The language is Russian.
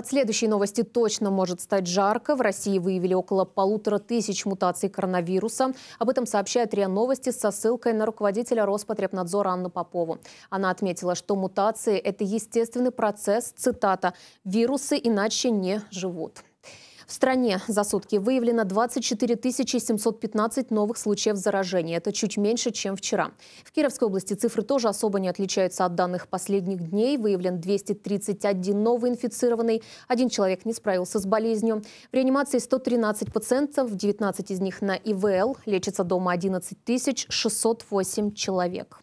От следующей новости точно может стать жарко. В России выявили около полутора тысяч мутаций коронавируса. Об этом сообщает РИА Новости со ссылкой на руководителя Роспотребнадзора Анну Попову. Она отметила, что мутации – это естественный процесс, цитата, «вирусы иначе не живут». В стране за сутки выявлено 24 715 новых случаев заражения. Это чуть меньше, чем вчера. В Кировской области цифры тоже особо не отличаются от данных последних дней. Выявлен 231 новый инфицированный. Один человек не справился с болезнью. В реанимации 113 пациентов, 19 из них на ИВЛ. Лечится дома 11 608 человек.